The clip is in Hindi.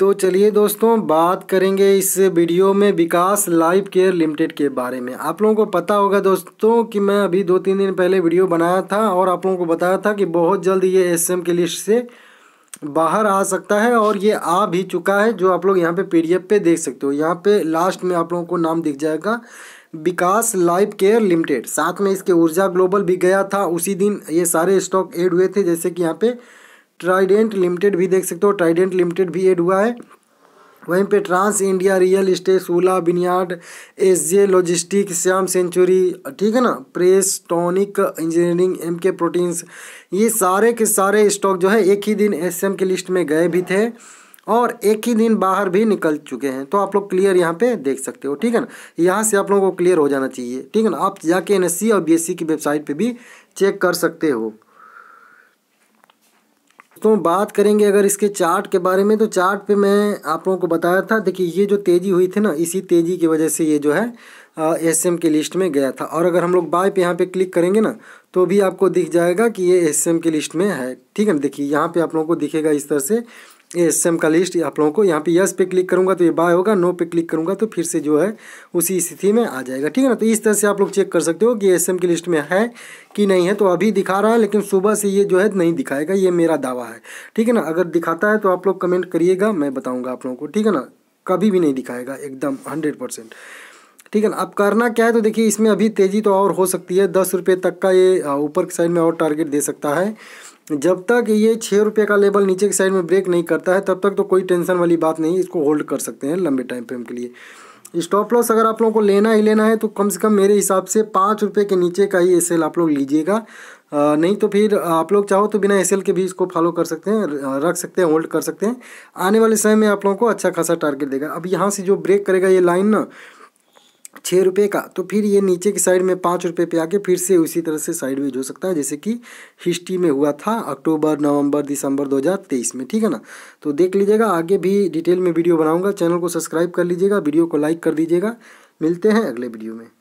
तो चलिए दोस्तों बात करेंगे इस वीडियो में विकास लाइफ केयर लिमिटेड के बारे में आप लोगों को पता होगा दोस्तों कि मैं अभी दो तीन दिन पहले वीडियो बनाया था और आप लोगों को बताया था कि बहुत जल्द ये एसएम के लिस्ट से बाहर आ सकता है और ये आ भी चुका है जो आप लोग यहाँ पे पीडीएफ पे देख सकते हो यहाँ पे लास्ट में आप लोगों को नाम दिख जाएगा विकास लाइफ केयर लिमिटेड साथ में इसके ऊर्जा ग्लोबल भी गया था उसी दिन ये सारे स्टॉक एड हुए थे जैसे कि यहाँ पर ट्राइडेंट लिमिटेड भी देख सकते हो ट्राइडेंट लिमिटेड भी एड हुआ है वहीं पे trans India real estate Sula बिनियाड S J logistic Shyam century ठीक है ना press tonic engineering M K proteins ये सारे के सारे स्टॉक जो है एक ही दिन एस एम के लिस्ट में गए भी थे और एक ही दिन बाहर भी निकल चुके हैं तो आप लोग क्लियर यहाँ पे देख सकते हो ठीक है ना यहाँ से आप लोगों को क्लियर हो जाना चाहिए ठीक है ना आप जाके एन और बी की वेबसाइट पर भी चेक कर सकते हो दोस्तों बात करेंगे अगर इसके चार्ट के बारे में तो चार्ट पे मैं आप लोगों को बताया था देखिए ये जो तेज़ी हुई थी ना इसी तेज़ी की वजह से ये जो है एस एम के लिस्ट में गया था और अगर हम लोग बाय पे यहाँ पे क्लिक करेंगे ना तो भी आपको दिख जाएगा कि ये एस एम के लिस्ट में है ठीक है ना देखिए यहाँ पे आप लोगों को दिखेगा इस तरह से ये एम का लिस्ट आप लोगों को यहाँ पे यस पे क्लिक करूँगा तो ये बाय होगा नो पे क्लिक करूँगा तो फिर से जो है उसी स्थिति में आ जाएगा ठीक है ना तो इस तरह से आप लोग चेक कर सकते हो कि एस की लिस्ट में है कि नहीं है तो अभी दिखा रहा है लेकिन सुबह से ये जो है नहीं दिखाएगा ये मेरा दावा है ठीक है ना अगर दिखाता है तो आप लोग कमेंट करिएगा मैं बताऊँगा आप लोगों को ठीक है ना कभी भी नहीं दिखाएगा एकदम हंड्रेड परसेंट ठीक है ना अब करना क्या है तो देखिए इसमें अभी तेज़ी तो और हो सकती है दस रुपये तक का ये ऊपर की साइड में और टारगेट दे सकता है जब तक ये छः रुपये का लेवल नीचे की साइड में ब्रेक नहीं करता है तब तक तो कोई टेंशन वाली बात नहीं इसको होल्ड कर सकते हैं लंबे टाइम फ्रेम के लिए स्टॉप लॉस अगर आप लोगों को लेना ही लेना है तो कम से कम मेरे हिसाब से पाँच रुपये के नीचे का ही एस आप लोग लीजिएगा नहीं तो फिर आप लोग चाहो तो बिना एस के भी इसको फॉलो कर सकते हैं रख सकते हैं होल्ड कर सकते हैं आने वाले समय में आप लोगों को अच्छा खासा टारगेट देगा अब यहाँ से जो ब्रेक करेगा ये लाइन ना छः रुपये का तो फिर ये नीचे की साइड में पाँच रुपये पे आके फिर से उसी तरह से साइड हो सकता है जैसे कि हिस्ट्री में हुआ था अक्टूबर नवंबर दिसंबर 2023 में ठीक है ना तो देख लीजिएगा आगे भी डिटेल में वीडियो बनाऊंगा चैनल को सब्सक्राइब कर लीजिएगा वीडियो को लाइक कर दीजिएगा मिलते हैं अगले वीडियो में